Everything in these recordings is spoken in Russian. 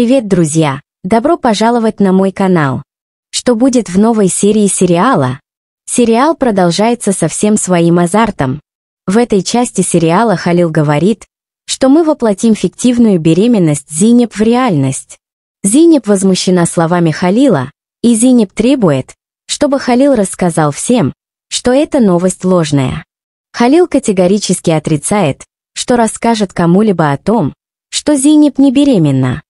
Привет, друзья! Добро пожаловать на мой канал. Что будет в новой серии сериала? Сериал продолжается со всем своим азартом. В этой части сериала Халил говорит, что мы воплотим фиктивную беременность Зинеп в реальность. Зинеп возмущена словами Халила, и Зинеп требует, чтобы Халил рассказал всем, что эта новость ложная. Халил категорически отрицает, что расскажет кому-либо о том, что Зинеп не беременна.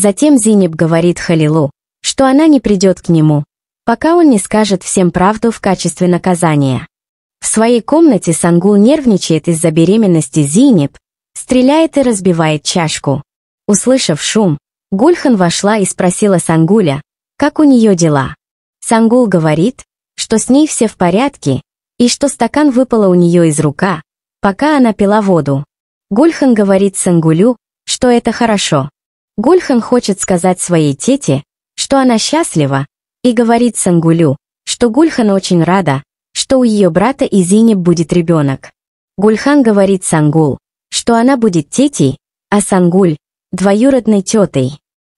Затем Зинеб говорит Халилу, что она не придет к нему, пока он не скажет всем правду в качестве наказания. В своей комнате Сангул нервничает из-за беременности Зинеб, стреляет и разбивает чашку. Услышав шум, Гульхан вошла и спросила Сангуля, как у нее дела. Сангул говорит, что с ней все в порядке, и что стакан выпало у нее из рука, пока она пила воду. Гульхан говорит Сангулю, что это хорошо. Гульхан хочет сказать своей тете, что она счастлива, и говорит Сангулю, что Гульхан очень рада, что у ее брата Изине будет ребенок. Гульхан говорит Сангул, что она будет тетей, а Сангуль – двоюродной тетой.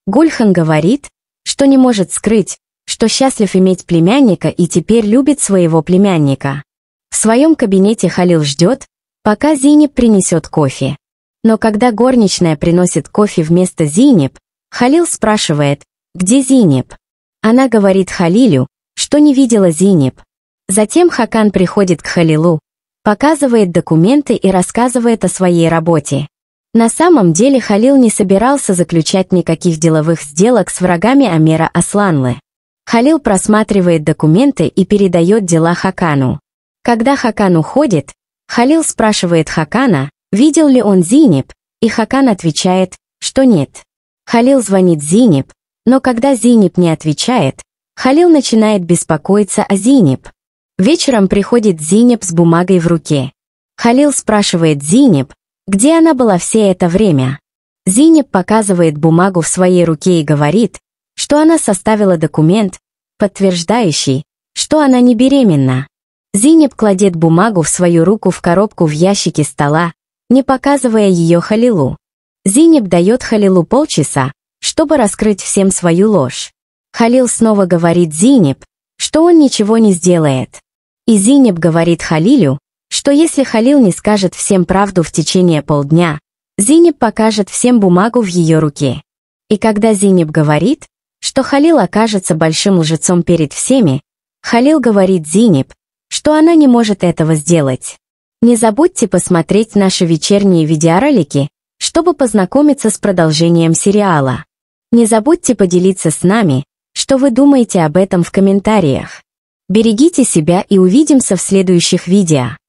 Гульхан говорит, что не может скрыть, что счастлив иметь племянника и теперь любит своего племянника. В своем кабинете Халил ждет, пока Зинеб принесет кофе. Но когда горничная приносит кофе вместо Зинеп, Халил спрашивает, где Зинеп. Она говорит Халилю, что не видела Зинеп. Затем Хакан приходит к Халилу, показывает документы и рассказывает о своей работе. На самом деле Халил не собирался заключать никаких деловых сделок с врагами Амера Асланлы. Халил просматривает документы и передает дела Хакану. Когда Хакан уходит, Халил спрашивает Хакана, Видел ли он Зинеп? И Хакан отвечает, что нет. Халил звонит Зинеп, но когда Зинеп не отвечает, Халил начинает беспокоиться о Зинеп. Вечером приходит Зинеп с бумагой в руке. Халил спрашивает Зинеп, где она была все это время. Зинеп показывает бумагу в своей руке и говорит, что она составила документ, подтверждающий, что она не беременна. Зинеп кладет бумагу в свою руку в коробку в ящике стола, не показывая ее Халилу. Зинеб дает Халилу полчаса, чтобы раскрыть всем свою ложь. Халил снова говорит Зинеб, что он ничего не сделает. И Зинеб говорит Халилю, что если Халил не скажет всем правду в течение полдня, Зинеб покажет всем бумагу в ее руке. И когда Зинеб говорит, что Халил окажется большим лжецом перед всеми, Халил говорит Зинеб, что она не может этого сделать. Не забудьте посмотреть наши вечерние видеоролики, чтобы познакомиться с продолжением сериала. Не забудьте поделиться с нами, что вы думаете об этом в комментариях. Берегите себя и увидимся в следующих видео.